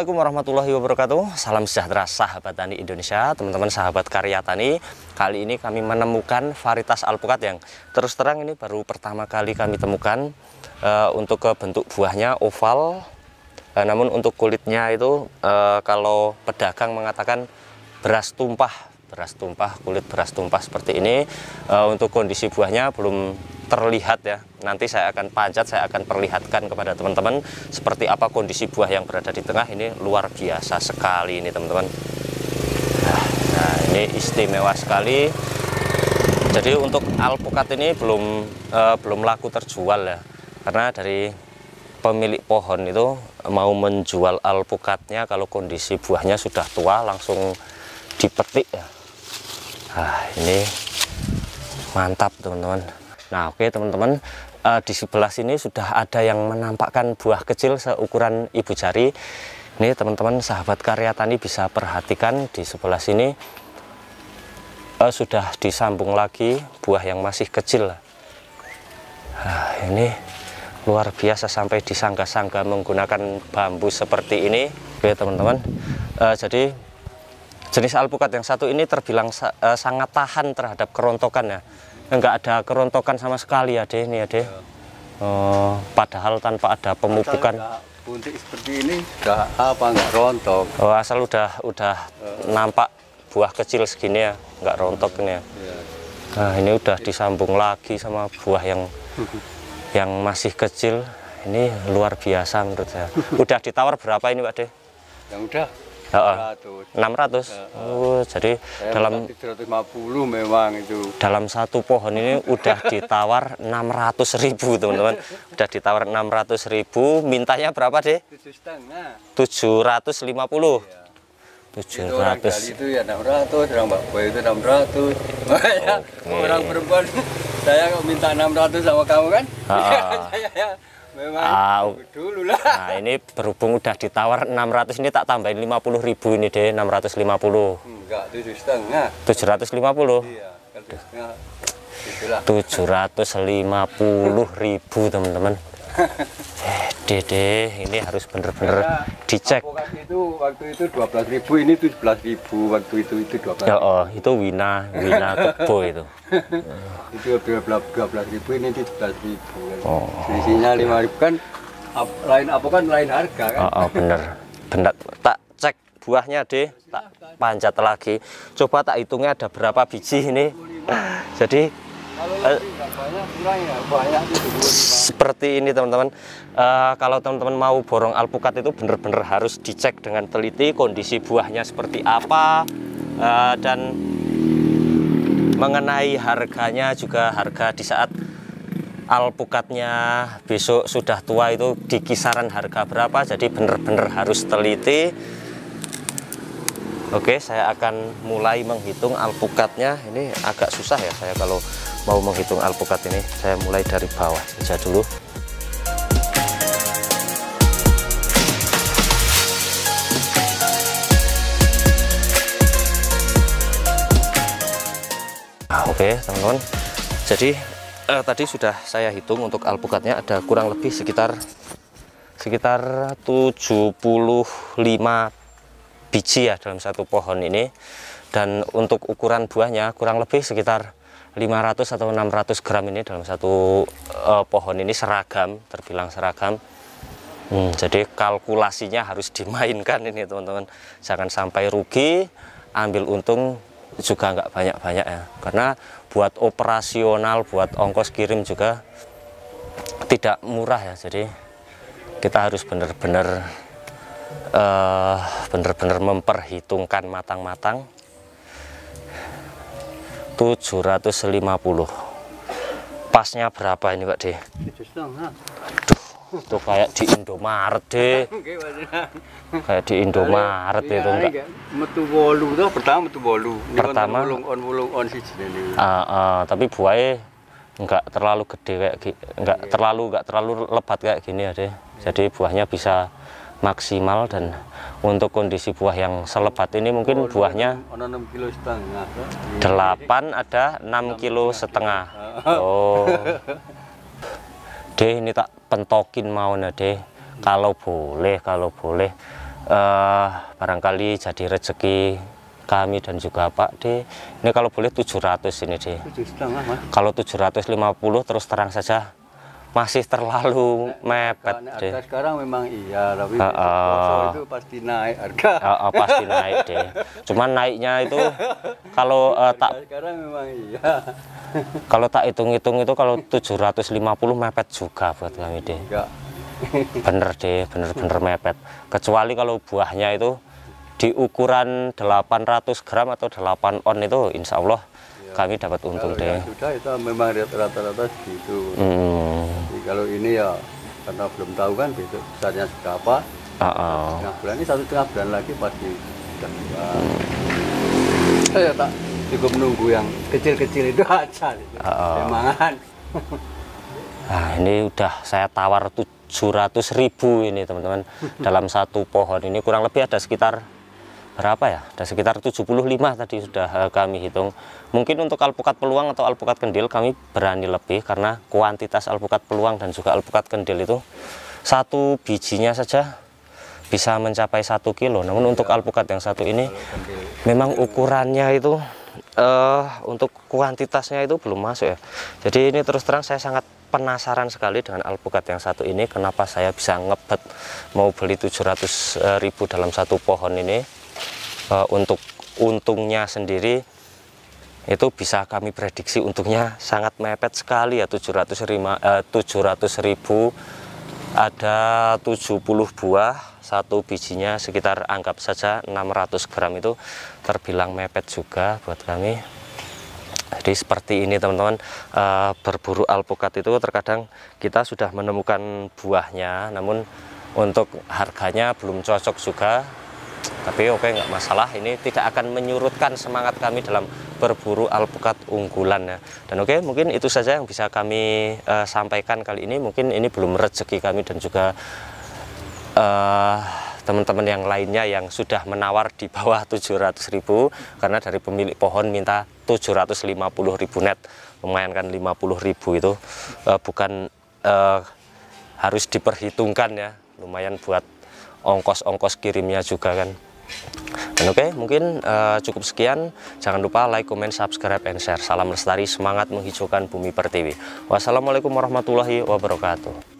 Assalamualaikum warahmatullahi wabarakatuh Salam sejahtera sahabat tani Indonesia Teman-teman sahabat karya tani Kali ini kami menemukan varietas alpukat yang Terus terang ini baru pertama kali kami temukan uh, Untuk ke bentuk buahnya oval uh, Namun untuk kulitnya itu uh, Kalau pedagang mengatakan beras tumpah Beras tumpah, kulit beras tumpah seperti ini uh, Untuk kondisi buahnya belum terlihat ya. Nanti saya akan panjat, saya akan perlihatkan kepada teman-teman seperti apa kondisi buah yang berada di tengah ini luar biasa sekali ini teman-teman. Nah ini istimewa sekali. Jadi untuk alpukat ini belum eh, belum laku terjual ya, karena dari pemilik pohon itu mau menjual alpukatnya kalau kondisi buahnya sudah tua langsung dipetik ya. Nah, ini mantap teman-teman. Nah, oke okay, teman-teman, uh, di sebelah sini sudah ada yang menampakkan buah kecil seukuran ibu jari. Ini teman-teman sahabat karya tani bisa perhatikan di sebelah sini uh, sudah disambung lagi buah yang masih kecil. Nah, ini luar biasa sampai disangka sangga menggunakan bambu seperti ini. Oke okay, teman-teman, uh, jadi jenis alpukat yang satu ini terbilang sangat tahan terhadap kerontokan ya enggak ada kerontokan sama sekali ya deh ini ya deh. Ya. Oh, padahal tanpa ada pemupukan. buntik seperti ini nggak apa nggak rontok. Oh, asal udah udah uh. nampak buah kecil segini ya enggak rontok ini ya. ya Nah ini udah disambung lagi sama buah yang yang masih kecil. Ini luar biasa menurut saya. Udah ditawar berapa ini Pak deh? Yang udah 600. 600. Oh, jadi Saya dalam 350 memang itu. Dalam satu pohon ini udah ditawar 600.000, teman-teman. Udah ditawar 600.000, mintanya berapa, deh? 7,5. 750. Iya. 700. Itu itu ya 600, orang Mbak Boy itu 600. Okay. orang perempuan saya kok minta 600 sama kamu kan? Ah. saya ya. Memang uh, dulu lah. Nah, ini berhubung udah ditawar 600 ini tak tambahin 50 ribu ini deh, 650. Enggak, tujuh setengah. 750? Iya, tujuh setengah. 750 ribu teman-teman. gede deh ini harus bener-bener ya, dicek itu waktu itu 12.000 ini 17.000 waktu itu itu 12 ya oh itu wina wina kebo itu itu 12.000 ini 17.000 oh isinya 5.000 kan ap, lain apa kan lain harga kan oh, oh bener bener tak cek buahnya deh tak panjat lagi coba tak hitungnya ada berapa biji ini jadi kalau ini banyak kurang ya banyak seperti ini teman-teman uh, kalau teman-teman mau borong alpukat itu benar-benar harus dicek dengan teliti kondisi buahnya seperti apa uh, dan mengenai harganya juga harga di saat alpukatnya besok sudah tua itu di kisaran harga berapa jadi benar-benar harus teliti Oke saya akan mulai menghitung alpukatnya ini agak susah ya saya kalau mau menghitung alpukat ini saya mulai dari bawah saja dulu Oke teman-teman jadi eh, tadi sudah saya hitung untuk alpukatnya ada kurang lebih sekitar sekitar 75 biji ya dalam satu pohon ini dan untuk ukuran buahnya kurang lebih sekitar 500 atau 600 gram ini dalam satu eh, pohon ini seragam terbilang seragam Hmm, jadi kalkulasinya harus dimainkan ini teman-teman. Jangan sampai rugi, ambil untung juga nggak banyak-banyak ya karena buat operasional buat ongkos kirim juga tidak murah ya jadi kita harus benar-benar uh, benar-benar memperhitungkan matang-matang 750 pasnya berapa ini Pak D? itu kayak di Indomaret deh kayak di Indomaret iya, itu enggak iya, iya. metu bolu itu pertama metu bolu. Kan pertama bulung on bulung on sih uh, uh, tapi buaya enggak terlalu gede kayak enggak yeah. terlalu enggak terlalu lebat kayak gini ya deh jadi buahnya bisa maksimal dan untuk kondisi buah yang selebat ini mungkin buahnya delapan 8 ada 6 kilo setengah ah. oh deh ini tak pentokin mau nah ya, deh kalau boleh kalau boleh uh, barangkali jadi rezeki kami dan juga Pak D ini kalau boleh 700 ini deh tujuh ratus kalau 750 terus terang saja masih terlalu mepet deh. sekarang memang iya, tapi uh, uh, itu pasti naik harga. Uh, uh, pasti naik deh. Cuman naiknya itu kalau uh, tak sekarang memang iya. kalau tak hitung-hitung itu kalau 750 mepet juga buat kami deh. Enggak. bener deh, bener-bener mepet. Kecuali kalau buahnya itu di ukuran 800 gram atau 8 on itu insya Allah Ya. kami dapat untung kalau deh. Sudah itu memang rata-rata gitu. Hmm. Jadi kalau ini ya karena belum tahu kan besok besarnya sudah apa. Uh -oh. Setengah bulan ini satu setengah bulan lagi pasti sudah bulan. Mm. Saya tak cukup nunggu yang kecil-kecil itu aja. Uh -oh. Semangat. nah ini udah saya tawar 700 ribu ini teman-teman. Dalam satu pohon ini kurang lebih ada sekitar berapa ya ada sekitar 75 tadi sudah eh, kami hitung mungkin untuk alpukat peluang atau alpukat kendil kami berani lebih karena kuantitas alpukat peluang dan juga alpukat kendil itu satu bijinya saja bisa mencapai satu kilo namun untuk iya. alpukat yang satu ini memang ukurannya itu uh, untuk kuantitasnya itu belum masuk ya jadi ini terus terang saya sangat penasaran sekali dengan alpukat yang satu ini kenapa saya bisa ngebet mau beli 700 eh, ribu dalam satu pohon ini Eh, untuk untungnya sendiri itu bisa kami prediksi untungnya sangat mepet sekali ya 700 ribu, 700 ribu ada 70 buah satu bijinya sekitar anggap saja 600 gram itu terbilang mepet juga buat kami jadi seperti ini teman-teman eh, berburu alpukat itu terkadang kita sudah menemukan buahnya namun untuk harganya belum cocok juga tapi oke okay, nggak masalah, ini tidak akan menyurutkan semangat kami dalam berburu alpukat unggulan ya. Dan oke mungkin itu saja yang bisa kami uh, sampaikan kali ini. Mungkin ini belum rezeki kami dan juga teman eh, teman-teman yang lainnya yang sudah menawar di bawah ribu. karena dari pemilik pohon minta ribu net memainkan ribu itu uh, bukan uh, harus diperhitungkan ya lumayan buat ongkos-ongkos kirimnya juga kan dan oke okay, mungkin uh, cukup sekian jangan lupa like comment subscribe and share salam lestari semangat menghijaukan bumi pertiwi wassalamualaikum warahmatullahi wabarakatuh